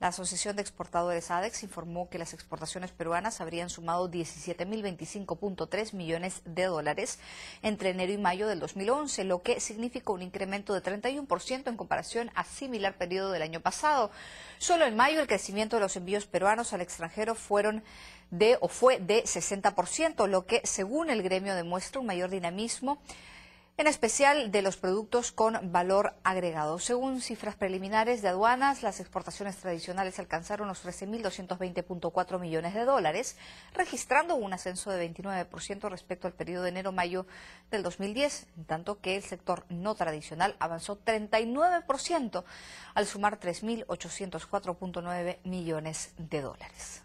La Asociación de Exportadores ADEX informó que las exportaciones peruanas habrían sumado 17.025.3 millones de dólares entre enero y mayo del 2011, lo que significó un incremento de 31% en comparación a similar periodo del año pasado. Solo en mayo el crecimiento de los envíos peruanos al extranjero fueron de o fue de 60%, lo que según el gremio demuestra un mayor dinamismo en especial de los productos con valor agregado. Según cifras preliminares de aduanas, las exportaciones tradicionales alcanzaron los 13.220.4 millones de dólares, registrando un ascenso de 29% respecto al periodo de enero-mayo del 2010, en tanto que el sector no tradicional avanzó 39% al sumar 3.804.9 millones de dólares.